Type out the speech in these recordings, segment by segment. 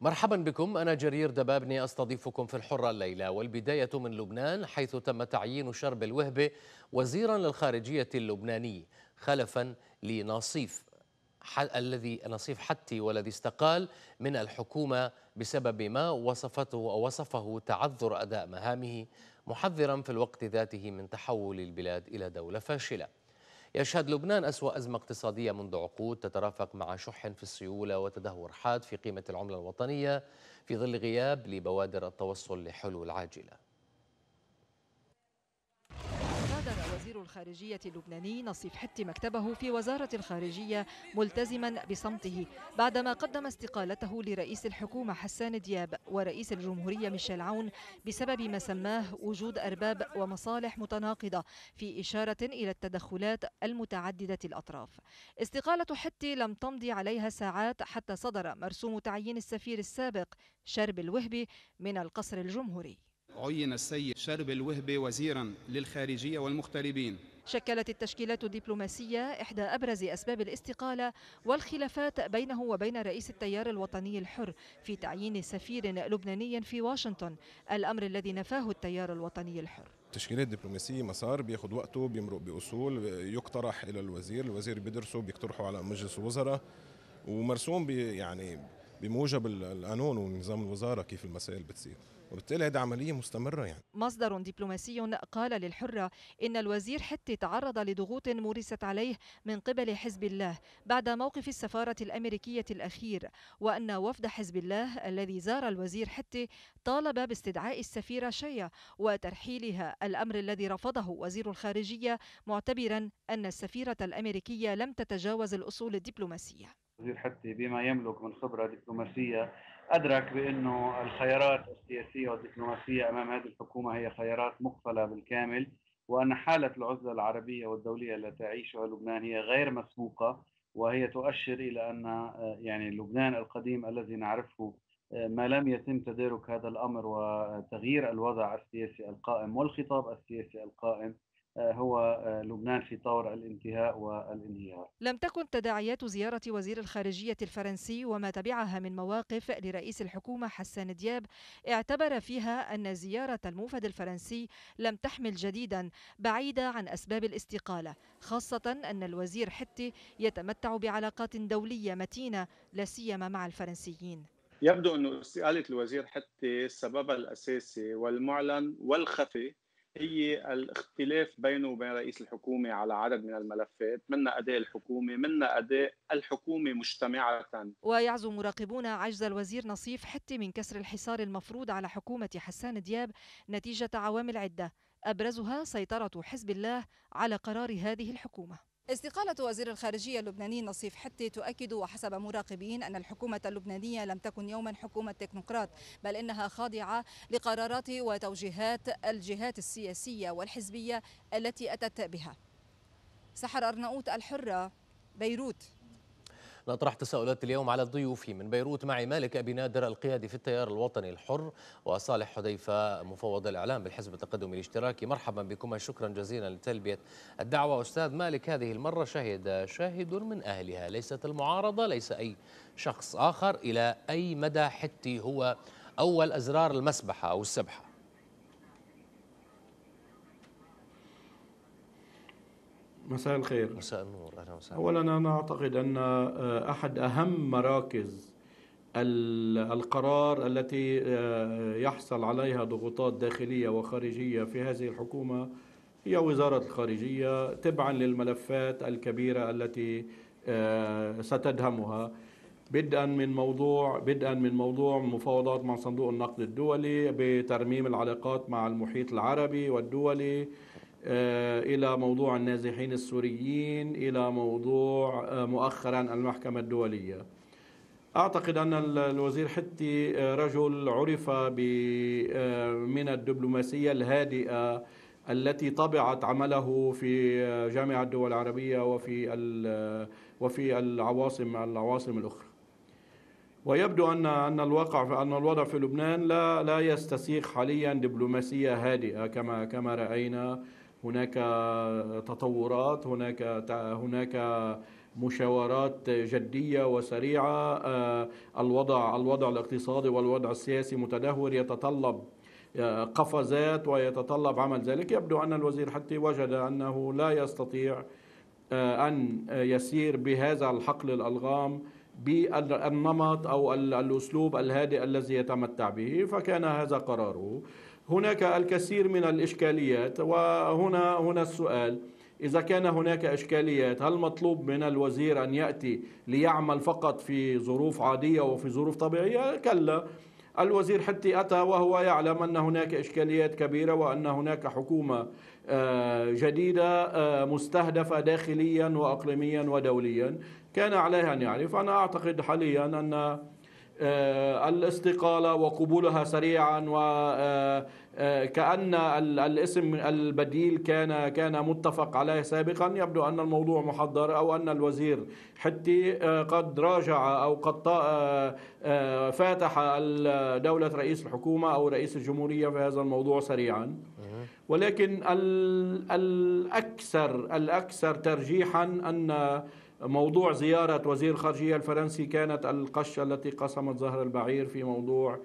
مرحبا بكم أنا جرير دبابني أستضيفكم في الحرة الليلة والبداية من لبنان حيث تم تعيين شرب الوهبة وزيرا للخارجية اللبناني خلفا لنصيف الذي نصيف حتي والذي استقال من الحكومة بسبب ما وصفته أو وصفه تعذر أداء مهامه محذرا في الوقت ذاته من تحول البلاد إلى دولة فاشلة يشهد لبنان أسوأ أزمة اقتصادية منذ عقود تترافق مع شح في السيولة وتدهور حاد في قيمة العملة الوطنية في ظل غياب لبوادر التوصل لحلول عاجلة الخارجية اللبناني نصيف حتي مكتبه في وزارة الخارجية ملتزما بصمته بعدما قدم استقالته لرئيس الحكومة حسان دياب ورئيس الجمهورية ميشيل عون بسبب ما سماه وجود أرباب ومصالح متناقضة في إشارة إلى التدخلات المتعددة الأطراف استقالة حتي لم تمضي عليها ساعات حتى صدر مرسوم تعيين السفير السابق شرب الوهبي من القصر الجمهوري عين السيد شرب الوهبي وزيرا للخارجية والمغتربين شكلت التشكيلات الدبلوماسية إحدى أبرز أسباب الاستقالة والخلافات بينه وبين رئيس التيار الوطني الحر في تعيين سفير لبناني في واشنطن الأمر الذي نفاه التيار الوطني الحر التشكيلات الدبلوماسية مسار بياخد وقته بيمرق بأصول يقترح إلى الوزير الوزير بيدرسه بيقترحه على مجلس الوزراء ومرسوم بي يعني بموجب القانون ونظام الوزارة كيف المسائل بتصير وبالتالي هذه عملية مستمرة يعني مصدر دبلوماسي قال للحرة إن الوزير حتى تعرض لضغوط مورست عليه من قبل حزب الله بعد موقف السفارة الأمريكية الأخير وأن وفد حزب الله الذي زار الوزير حتى طالب باستدعاء السفيرة شيا وترحيلها الأمر الذي رفضه وزير الخارجية معتبرا أن السفيرة الأمريكية لم تتجاوز الأصول الدبلوماسية وزير حتى بما يملك من خبرة دبلوماسية أدرك بأنه الخيارات السياسية والدبلوماسية أمام هذه الحكومة هي خيارات مقفلة بالكامل وأن حالة العزلة العربية والدولية التي تعيشها لبنان هي غير مسبوقة وهي تؤشر إلى أن آه، يعني لبنان القديم الذي نعرفه آه، ما لم يتم تدارك هذا الأمر وتغيير الوضع السياسي القائم والخطاب السياسي القائم هو آه، لبنان في طور الانتهاء والانهيار لم تكن تداعيات زيارة وزير الخارجية الفرنسي وما تبعها من مواقف لرئيس الحكومة حسان دياب اعتبر فيها أن زيارة الموفد الفرنسي لم تحمل جديدا بعيدة عن أسباب الاستقالة خاصة أن الوزير حتي يتمتع بعلاقات دولية متينة لا سيما مع الفرنسيين يبدو أن استقالة الوزير حتي سببها الأساسي والمعلن والخفي هي الاختلاف بينه وبين رئيس الحكومة على عدد من الملفات منا أداء الحكومة منا أداء الحكومة مجتمعة ويعزو مراقبون عجز الوزير نصيف حتي من كسر الحصار المفروض على حكومة حسان دياب نتيجة عوامل عدة أبرزها سيطرة حزب الله على قرار هذه الحكومة استقالة وزير الخارجية اللبناني نصيف حتي تؤكد وحسب مراقبين أن الحكومة اللبنانية لم تكن يوما حكومة تكنوقراط بل إنها خاضعة لقرارات وتوجيهات الجهات السياسية والحزبية التي أتت بها سحر أرناؤوت الحرة بيروت نطرح تساؤلات اليوم على ضيوفي من بيروت معي مالك أبي نادر القيادي في التيار الوطني الحر وصالح حذيفة مفوض الإعلام بالحزب التقدمي الاشتراكي مرحبا بكم شكرا جزيلا لتلبية الدعوة أستاذ مالك هذه المرة شهد شاهد من أهلها ليست المعارضة ليس أي شخص آخر إلى أي مدى حتي هو أول أزرار المسبحة أو السبحة مساء الخير مساء النور اهلا وسهلا اولا انا اعتقد ان احد اهم مراكز القرار التي آه، يحصل عليها ضغوطات داخليه وخارجيه في هذه الحكومه هي وزاره الخارجيه تبعا للملفات الكبيره التي آه، ستدهمها بدءا من موضوع بدءا من موضوع مفاوضات مع صندوق النقد الدولي بترميم العلاقات مع المحيط العربي والدولي آه، إلى موضوع النازحين السوريين إلى موضوع آه، مؤخرا المحكمة الدولية أعتقد أن الوزير حتي آه، رجل عرف من الدبلوماسية الهادئة التي طبعت عمله في جامعة الدول العربية وفي وفي العواصم العواصم الأخرى. ويبدو ان ان الواقع ان الوضع في لبنان لا لا يستسيغ حاليا دبلوماسيه هادئه كما كما راينا هناك تطورات هناك هناك مشاورات جديه وسريعه آه، الوضع الوضع الاقتصادي والوضع السياسي متدهور يتطلب آه، قفزات ويتطلب عمل ذلك يبدو ان الوزير حتى وجد انه لا يستطيع آه، ان يسير بهذا الحقل الالغام بالنمط او الاسلوب الهادئ الذي يتمتع به فكان هذا قراره هناك الكثير من الإشكاليات وهنا هنا السؤال إذا كان هناك إشكاليات هل مطلوب من الوزير أن يأتي ليعمل فقط في ظروف عادية وفي ظروف طبيعية؟ كلا الوزير حتى أتى وهو يعلم أن هناك إشكاليات كبيرة وأن هناك حكومة آه، جديدة آه، مستهدفة داخليا وأقليميا ودوليا كان عليه أن يعرف أنا أعتقد حاليا أن آه، الاستقالة وقبولها سريعا وكأن آه، آه، الاسم البديل كان كان متفق عليه سابقا يبدو أن الموضوع محضر أو أن الوزير حتي قد راجع أو قد فاتح دولة رئيس الحكومة أو رئيس الجمهورية في هذا الموضوع سريعا ولكن الأكثر الأكثر ترجيحا أن موضوع زيارة وزير الخارجية الفرنسي كانت القشة التي قسمت ظهر البعير في موضوع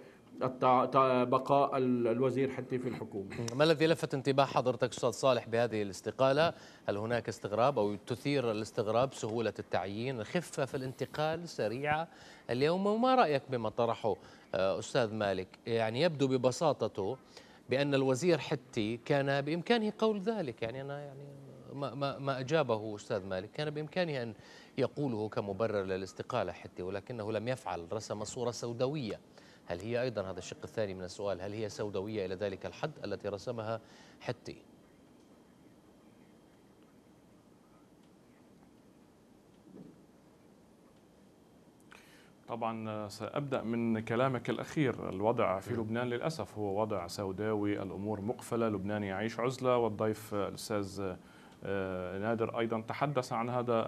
بقاء الوزير حتى في الحكومة ما الذي لفت انتباه حضرتك أستاذ صالح بهذه الاستقالة؟ هل هناك استغراب أو تثير الاستغراب سهولة التعيين الخفة في الانتقال سريعة اليوم وما رأيك بما طرحه آه، أستاذ مالك؟ يعني يبدو ببساطته بأن الوزير حتي كان بإمكانه قول ذلك يعني أنا يعني ما, ما ما أجابه أستاذ مالك كان بإمكانه أن يقوله كمبرر للاستقالة حتى ولكنه لم يفعل رسم صورة سوداوية هل هي أيضا هذا الشق الثاني من السؤال هل هي سوداوية إلى ذلك الحد التي رسمها حتي؟ طبعا آه، سأبدأ من كلامك الأخير الوضع في نعم. لبنان للأسف هو وضع سوداوي الأمور مقفلة لبنان يعيش عزلة والضيف آه، الأستاذ آه، آه، نادر أيضا تحدث عن هذا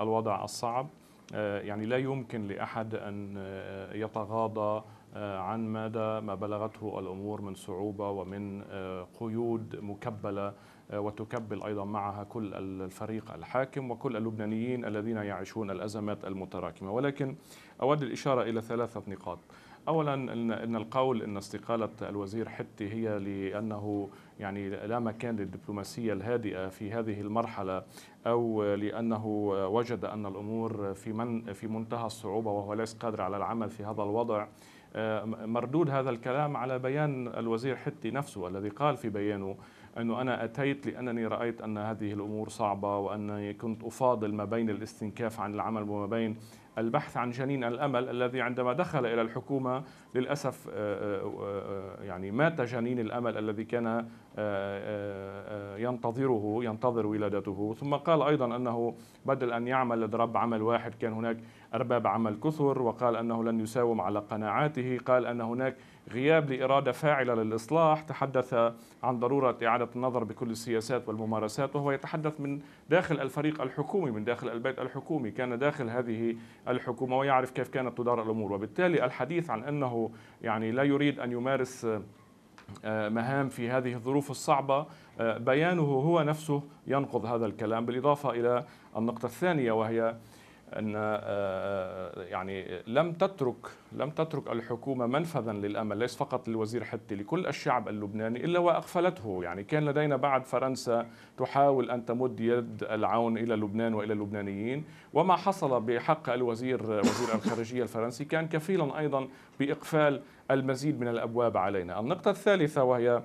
الوضع الصعب آه، يعني لا يمكن لأحد أن آه، يتغاضى عن مدى ما بلغته الأمور من صعوبة ومن قيود مكبلة وتكبل أيضا معها كل الفريق الحاكم وكل اللبنانيين الذين يعيشون الأزمات المتراكمة ولكن أود الإشارة إلى ثلاثة نقاط اولا ان القول ان استقاله الوزير حتي هي لانه يعني لا مكان للدبلوماسيه الهادئه في هذه المرحله او لانه وجد ان الامور في من في منتهى الصعوبه وهو ليس قادر على العمل في هذا الوضع آه، مردود هذا الكلام على بيان الوزير حتي نفسه الذي قال في بيانه أنه أنا أتيت لأنني رأيت أن هذه الأمور صعبة وأنني كنت أفاضل ما بين الاستنكاف عن العمل وما بين البحث عن جنين الامل الذي عندما دخل الى الحكومه للاسف آه، آه، آه، يعني مات جنين الامل الذي كان ينتظره ينتظر ولادته ثم قال ايضا انه بدل ان يعمل لدرب عمل واحد كان هناك أرباب عمل كثر وقال أنه لن يساوم على قناعاته قال أن هناك غياب لإرادة فاعلة للإصلاح تحدث عن ضرورة إعادة النظر بكل السياسات والممارسات وهو يتحدث من داخل الفريق الحكومي من داخل البيت الحكومي كان داخل هذه الحكومة ويعرف كيف كانت تدار الأمور وبالتالي الحديث عن أنه يعني لا يريد أن يمارس آه، مهام في هذه الظروف الصعبة آه، بيانه هو نفسه ينقض هذا الكلام بالإضافة إلى النقطة الثانية وهي ان آه، آه، يعني لم تترك لم تترك الحكومه منفذا للامل ليس فقط للوزير حتى لكل الشعب اللبناني الا واغفلته يعني كان لدينا بعد فرنسا تحاول ان تمد يد العون الى لبنان والى اللبنانيين وما حصل بحق الوزير وزير الخارجيه الفرنسي كان كفيلا ايضا باقفال المزيد من الابواب علينا النقطه الثالثه وهي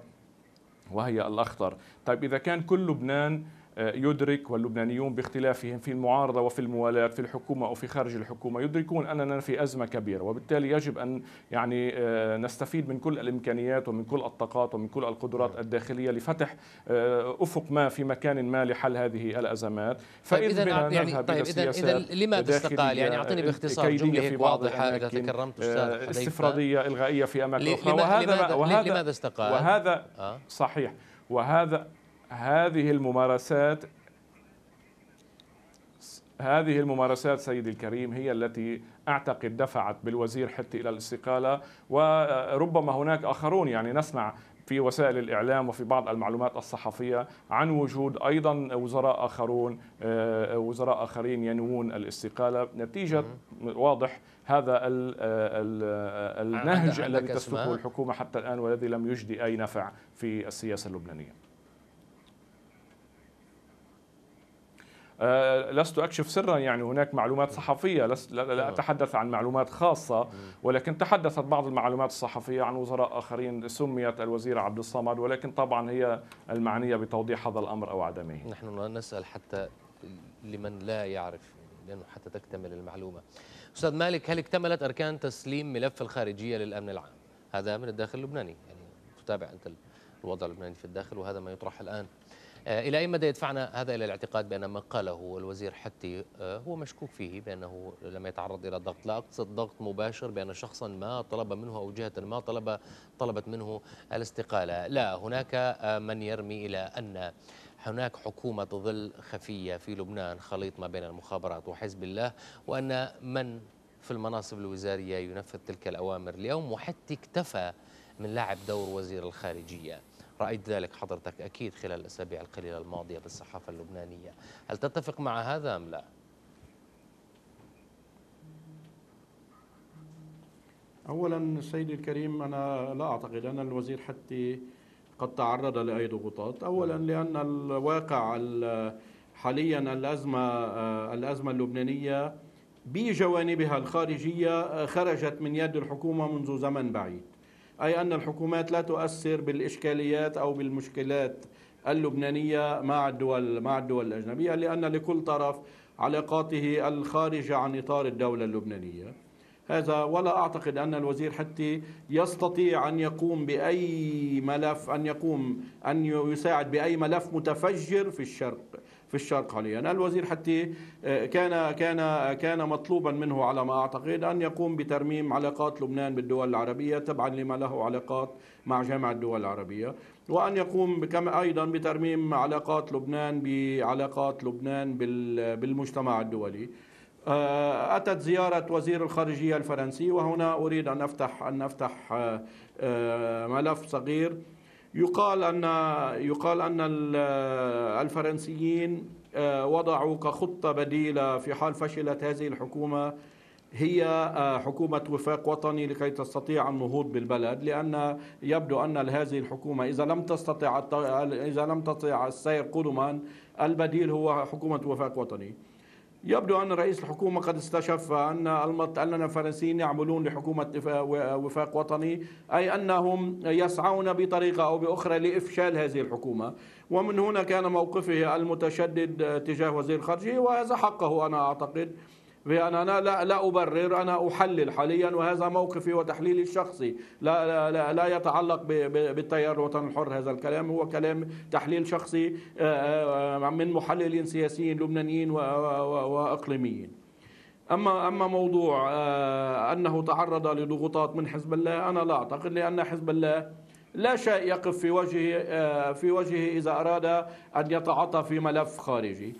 وهي الاخطر طيب اذا كان كل لبنان آه، يدرك واللبنانيون باختلافهم في المعارضة وفي الموالاة في الحكومة أو في خارج الحكومة يدركون أننا في أزمة كبيرة وبالتالي يجب أن يعني آه، نستفيد من كل الإمكانيات ومن كل الطاقات ومن كل القدرات نعم. الداخلية لفتح آه، أفق ما في مكان ما لحل هذه الأزمات فإذا طيب نعم، يعني يعني طيب إذا, إذا لماذا استقال يعني أعطيني باختصار جملة واضحة إذا تكرمت أستاذ استفراضية إلغائية في أماكن أخرى وهذا لماذا استقال وهذا صحيح وهذا هذه الممارسات هذه الممارسات سيدي الكريم هي التي اعتقد دفعت بالوزير حتى الى الاستقاله وربما هناك اخرون يعني نسمع في وسائل الاعلام وفي بعض المعلومات الصحفيه عن وجود ايضا وزراء اخرون آه، وزراء اخرين ينوون الاستقاله نتيجه واضح هذا آه، النهج الذي تسلكه الحكومه حتى الان والذي لم يجدي اي نفع في السياسه اللبنانيه آه، لست أكشف سرا يعني هناك معلومات صحفية لست لا آه. أتحدث عن معلومات خاصة ولكن تحدثت بعض المعلومات الصحفية عن وزراء آخرين سميت الوزير عبد الصمد ولكن طبعا هي المعنية بتوضيح هذا الأمر أو عدمه نحن نسأل حتى لمن لا يعرف لأنه حتى تكتمل المعلومة أستاذ مالك هل اكتملت أركان تسليم ملف الخارجية للأمن العام هذا من الداخل اللبناني يعني تتابع أنت الوضع اللبناني في الداخل وهذا ما يطرح الآن آه، إلى أي مدى يدفعنا هذا إلى الاعتقاد بأن ما قاله الوزير حتي آه، هو مشكوك فيه بأنه لم يتعرض إلى ضغط لا أقصد ضغط مباشر بأن شخصا ما طلب منه أو جهة ما طلب طلبت منه الاستقالة لا هناك آه، من يرمي إلى أن هناك حكومة ظل خفية في لبنان خليط ما بين المخابرات وحزب الله وأن من في المناصب الوزارية ينفذ تلك الأوامر اليوم وحتى اكتفى من لعب دور وزير الخارجية رأيت ذلك حضرتك أكيد خلال الأسابيع القليلة الماضية في الصحافة اللبنانية هل تتفق مع هذا أم لا؟ أولا سيدي الكريم أنا لا أعتقد أن الوزير حتى قد تعرض لأي ضغوطات أولا نعم. لأن الواقع حاليا الأزمة آه، الأزمة اللبنانية بجوانبها الخارجية آه، خرجت من يد الحكومة منذ زمن بعيد أي أن الحكومات لا تؤثر بالإشكاليات أو بالمشكلات اللبنانية مع الدول مع الدول الأجنبية لأن لكل طرف علاقاته الخارجة عن إطار الدولة اللبنانية هذا ولا أعتقد أن الوزير حتى يستطيع أن يقوم بأي ملف أن يقوم أن يساعد بأي ملف متفجر في الشرق في الشرق حاليا الوزير حتى آه، كان كان كان مطلوبا منه على ما اعتقد ان يقوم بترميم علاقات لبنان بالدول العربيه تبعا لما له علاقات مع جامعه الدول العربيه وان يقوم كما ايضا بترميم علاقات لبنان بعلاقات لبنان بالمجتمع الدولي آه، أتت زيارة وزير الخارجية الفرنسي وهنا أريد أن أفتح أن أفتح آه، ملف صغير يقال أن يقال أن الفرنسيين آه، وضعوا كخطة بديلة في حال فشلت هذه الحكومة هي آه، حكومة وفاق وطني لكي تستطيع النهوض بالبلد لأن يبدو أن هذه الحكومة إذا لم تستطع إذا لم تستطع السير قدما البديل هو حكومة وفاق وطني. يبدو أن رئيس الحكومة قد استشف أن أننا الفلسطينيين يعملون لحكومة وفاق وطني أي أنهم يسعون بطريقة أو بأخرى لإفشال هذه الحكومة ومن هنا كان موقفه المتشدد تجاه وزير الخارجية وهذا حقه أنا أعتقد بأن أنا لا, لا أبرر أنا أحلل حاليا وهذا موقفي وتحليلي الشخصي لا, لا, لا, يتعلق بالتيار الوطني الحر هذا الكلام هو كلام تحليل شخصي آه، آه، من محللين سياسيين لبنانيين وإقليميين اما اما موضوع آه، انه تعرض لضغوطات من حزب الله انا لا اعتقد لان حزب الله لا شيء يقف في وجهه في وجهه اذا اراد ان يتعاطى في ملف خارجي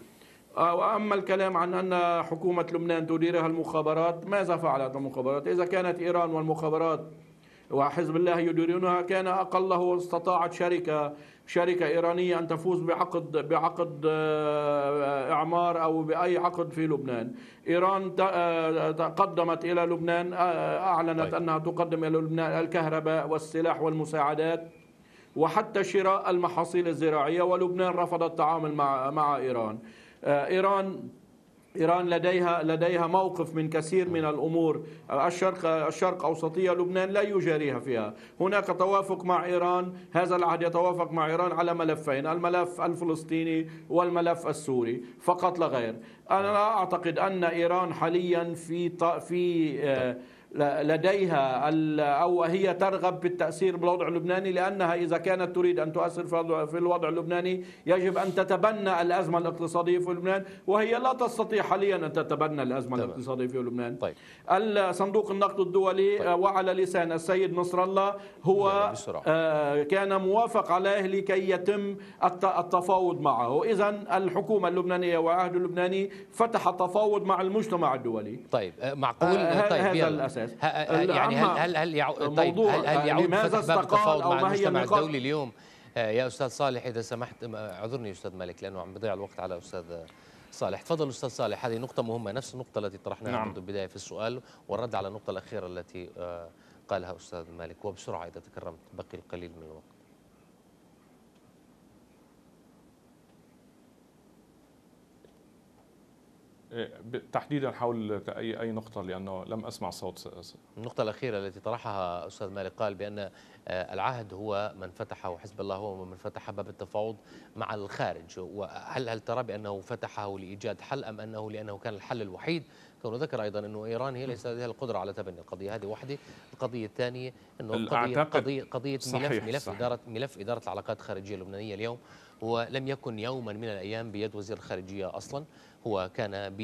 آه، وأما الكلام عن أن حكومة لبنان تديرها المخابرات ماذا فعلت المخابرات إذا كانت إيران والمخابرات وحزب الله يديرونها كان أقله استطاعت شركة شركة إيرانية أن تفوز بعقد بعقد آه، إعمار أو بأي عقد في لبنان إيران آه، تقدمت إلى لبنان أعلنت طيب. أنها تقدم إلى لبنان الكهرباء والسلاح والمساعدات وحتى شراء المحاصيل الزراعية ولبنان رفض التعامل مع مع إيران آه، إيران إيران لديها لديها موقف من كثير من الأمور آه، الشرق الشرق أوسطية لبنان لا يجاريها فيها هناك توافق مع إيران هذا العهد يتوافق مع إيران على ملفين الملف الفلسطيني والملف السوري فقط لا غير أنا لا أعتقد أن إيران حاليا في في آه، لديها أو هي ترغب في التأثير بالوضع اللبناني لأنها إذا كانت تريد أن تؤثر في الوضع اللبناني يجب أن تتبنى الأزمة الاقتصادية في لبنان وهي لا تستطيع حاليا أن تتبنى الأزمة طبعا. الاقتصادية في لبنان طيب. صندوق النقد الدولي طيب. آه، وعلى لسان السيد نصر الله هو آه، كان موافق عليه لكي يتم التفاوض معه إذا الحكومة اللبنانية وعهد اللبناني فتح تفاوض مع المجتمع الدولي طيب آه، معقول طيب هذا الأساس الاساس يعني هل هل هل يعود طيب هل, هل يعني يعود لماذا استقال او ما هي النقاط الدولي اليوم آه، يا استاذ صالح اذا سمحت اعذرني يا استاذ مالك لانه عم بضيع الوقت على استاذ صالح تفضل استاذ صالح هذه نقطه مهمه نفس النقطه التي طرحناها نعم. منذ البدايه في السؤال والرد على النقطه الاخيره التي آه، قالها استاذ مالك وبسرعه اذا تكرمت بقي القليل من الوقت تحديدا حول اي اي نقطه لانه لم اسمع صوت النقطه الاخيره التي طرحها استاذ مالك قال بان آه، العهد هو من فتحه حزب الله هو من فتح باب التفاوض مع الخارج وهل هل ترى بانه فتحه لايجاد حل ام انه لانه كان الحل الوحيد كونه ذكر ايضا انه ايران هي ليس لديها القدره على تبني القضيه هذه واحده، القضيه الثانيه انه قضيه قضيه قضيه صحيح ملف ملف صحيح اداره ملف اداره العلاقات الخارجيه اللبنانيه اليوم ولم يكن يوما من الايام بيد وزير الخارجيه اصلا هو كان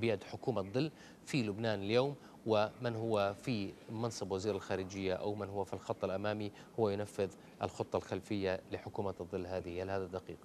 بيد حكومة ظل في لبنان اليوم ومن هو في منصب وزير الخارجية أو من هو في الخط الأمامي هو ينفذ الخطة الخلفية لحكومة الظل هذه هل هذا دقيق؟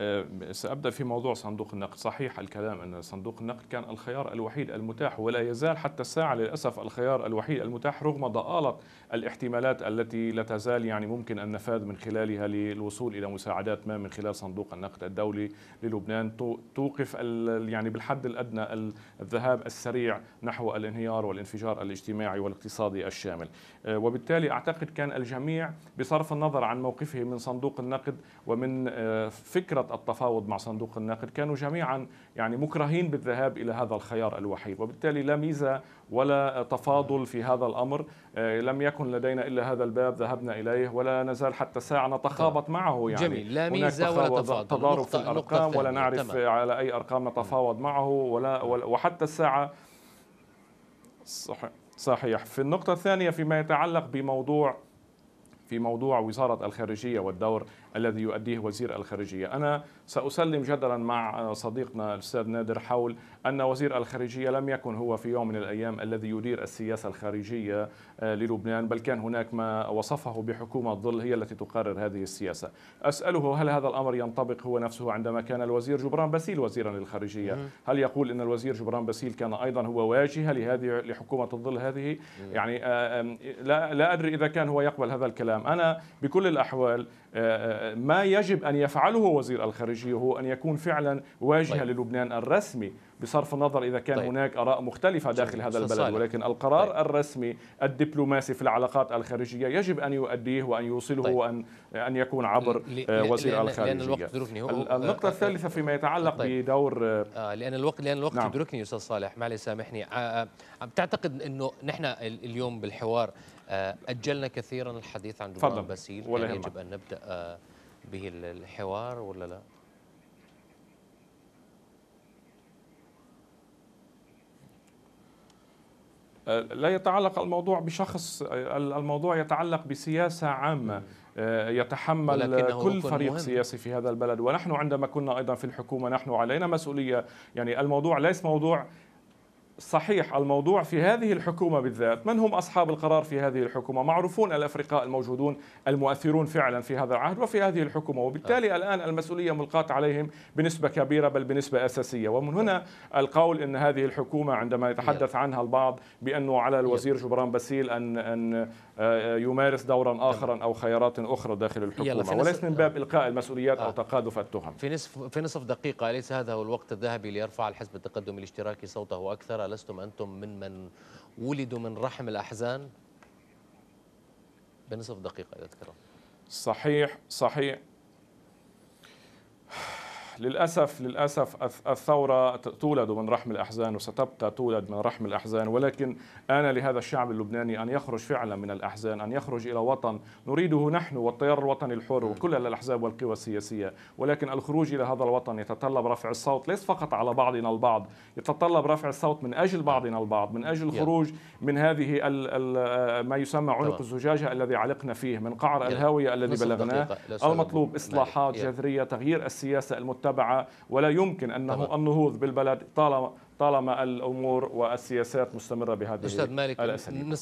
آه، سأبدأ في موضوع صندوق النقد صحيح الكلام أن صندوق النقد كان الخيار الوحيد المتاح ولا يزال حتى الساعة للأسف الخيار الوحيد المتاح رغم ضآلة الاحتمالات التي لا تزال يعني ممكن النفاذ من خلالها للوصول إلى مساعدات ما من خلال صندوق النقد الدولي للبنان توقف يعني بالحد الأدنى الذهاب السريع نحو الانهيار والانفجار الاجتماعي والاقتصادي الشامل آه، وبالتالي أعتقد كان الجميع بصرف النظر عن موقفه من صندوق النقد ومن آه، فكرة فترة التفاوض مع صندوق النقد كانوا جميعا يعني مكرهين بالذهاب إلى هذا الخيار الوحيد وبالتالي لا ميزة ولا تفاضل في هذا الأمر آه، لم يكن لدينا إلا هذا الباب ذهبنا إليه ولا نزال حتى الساعة نتخابط معه يعني جميل لا ميزة ولا تفاضل تضارب في الأرقام ولا نعرف تمام. على أي أرقام نتفاوض معه ولا وحتى الساعة صحيح صحيح في النقطة الثانية فيما يتعلق بموضوع في موضوع وزارة الخارجية والدور الذي يؤديه وزير الخارجية أنا سأسلم جدلا مع صديقنا الأستاذ نادر حول أن وزير الخارجية لم يكن هو في يوم من الأيام الذي يدير السياسة الخارجية آه، للبنان بل كان هناك ما وصفه بحكومة ظل هي التي تقرر هذه السياسة أسأله هل هذا الأمر ينطبق هو نفسه عندما كان الوزير جبران باسيل وزيرا للخارجية هل يقول أن الوزير جبران باسيل كان أيضا هو واجهة لهذه لحكومة الظل هذه يعني آه، لا, لا أدري إذا كان هو يقبل هذا الكلام أنا بكل الأحوال آه، آه، ما يجب أن يفعله وزير الخارجية هو أن يكون فعلا واجهة طيب. للبنان الرسمي بصرف النظر إذا كان طيب. هناك آراء مختلفة داخل هذا البلد ولكن القرار طيب. الرسمي الدبلوماسي في العلاقات الخارجية يجب أن يؤديه وأن يوصله طيب. وأن أن يكون عبر آه، وزير لأن... الخارجية لأن الوقت يدركني هو... النقطة آه... الثالثة فيما يتعلق طيب. بدور آه لأن الوقت لأن الوقت نعم. يدركني أستاذ صالح معلي سامحني آه... تعتقد أنه نحن اليوم بالحوار آه، أجلنا كثيرا الحديث عن جبران باسيل ولا كان يجب أن نبدأ آه، به الحوار ولا لا؟ آه، لا يتعلق الموضوع بشخص الموضوع يتعلق بسياسة عامة يتحمل كل فريق مهم. سياسي في هذا البلد ونحن عندما كنا أيضا في الحكومة نحن علينا مسؤولية يعني الموضوع ليس موضوع صحيح الموضوع في هذه الحكومة بالذات من هم أصحاب القرار في هذه الحكومة معروفون الأفرقاء الموجودون المؤثرون فعلا في هذا العهد وفي هذه الحكومة وبالتالي آه. الآن المسؤولية ملقاة عليهم بنسبة كبيرة بل بنسبة أساسية ومن هنا آه. القول أن هذه الحكومة عندما يتحدث نعم. عنها البعض بأنه على الوزير نعم. جبران باسيل أن أن آه، يمارس دورا نعم. آخرا أو خيارات أخرى داخل الحكومة وليس من باب إلقاء المسؤوليات أو آه. تقاذف التهم في نصف في نصف دقيقة أليس هذا هو الوقت الذهبي ليرفع الحزب التقدمي الاشتراكي صوته أكثر لستم أنتم من من ولدوا من رحم الأحزان بنصف دقيقة إذا تكرم صحيح صحيح للأسف للأسف الثورة تولد من رحم الأحزان وستبقى تولد من رحم الأحزان ولكن آن لهذا الشعب اللبناني أن يخرج فعلا من الأحزان أن يخرج إلى وطن نريده نحن والتيار الوطني الحر وكل الأحزاب والقوى السياسية ولكن الخروج إلى هذا الوطن يتطلب رفع الصوت ليس فقط على بعضنا البعض يتطلب رفع الصوت من أجل بعضنا البعض من أجل الخروج من هذه ال ال ما يسمى عنق الزجاجة الذي علقنا فيه من قعر الهاوية الذي بلغناه المطلوب إصلاحات جذرية تغيير السياسة المتبعة متبعه ولا يمكن انه طبعا. النهوض بالبلد طالما طالما الامور والسياسات مستمره بهذه استاذ مالك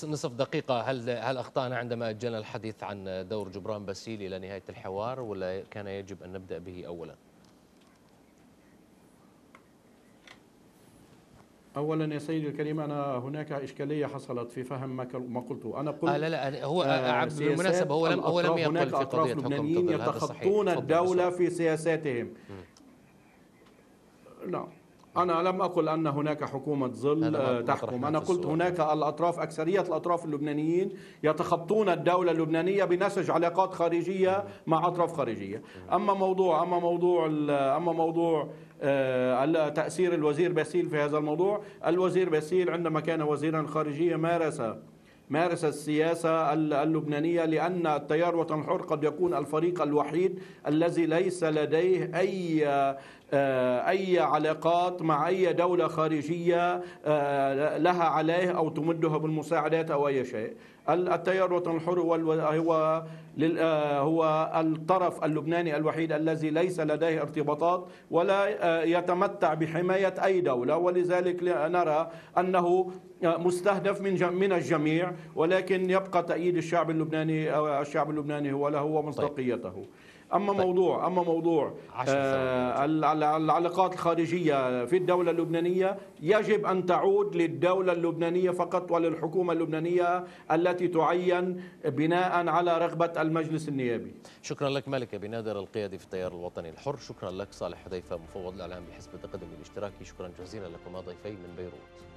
نصف دقيقه هل هل اخطانا عندما اجلنا الحديث عن دور جبران باسيل الى نهايه الحوار ولا كان يجب ان نبدا به اولا؟ اولا يا سيدي الكريم انا هناك اشكاليه حصلت في فهم ما ما قلته انا قلت آه لا لا هو آه بالمناسبه هو لم هو لم يقل في قضيه حكم يتخطون الدوله في سياساتهم م. لا أنا لم أقل أن هناك حكومة ظل آه، تحكم أنا قلت السؤال. هناك الأطراف أكثرية الأطراف اللبنانيين يتخطون الدولة اللبنانية بنسج علاقات خارجية مع أطراف خارجية أما موضوع أما موضوع أما موضوع آه، تأثير الوزير باسيل في هذا الموضوع الوزير باسيل عندما كان وزيرا خارجية مارس مارس السياسة اللبنانية لأن التيار وطن حر قد يكون الفريق الوحيد الذي ليس لديه أي آه، أي علاقات مع أي دولة خارجية آه، لها عليه أو تمده بالمساعدات أو أي شيء التيار الوطني الحر هو آه، هو الطرف اللبناني الوحيد الذي ليس لديه ارتباطات ولا آه، يتمتع بحماية أي دولة ولذلك نرى أنه آه، مستهدف من من الجميع ولكن يبقى تأييد الشعب اللبناني الشعب اللبناني هو له ومصداقيته طيب. اما طيب. موضوع اما موضوع آه، العلاقات الخارجيه في الدوله اللبنانيه يجب ان تعود للدوله اللبنانيه فقط وللحكومه اللبنانيه التي تعين بناء على رغبه المجلس النيابي شكرا لك مالك ابي نادر القيادي في التيار الوطني الحر شكرا لك صالح حذيفه مفوض الاعلام بالحزب التقدمي الاشتراكي شكرا جزيلا لكما ضيفي من بيروت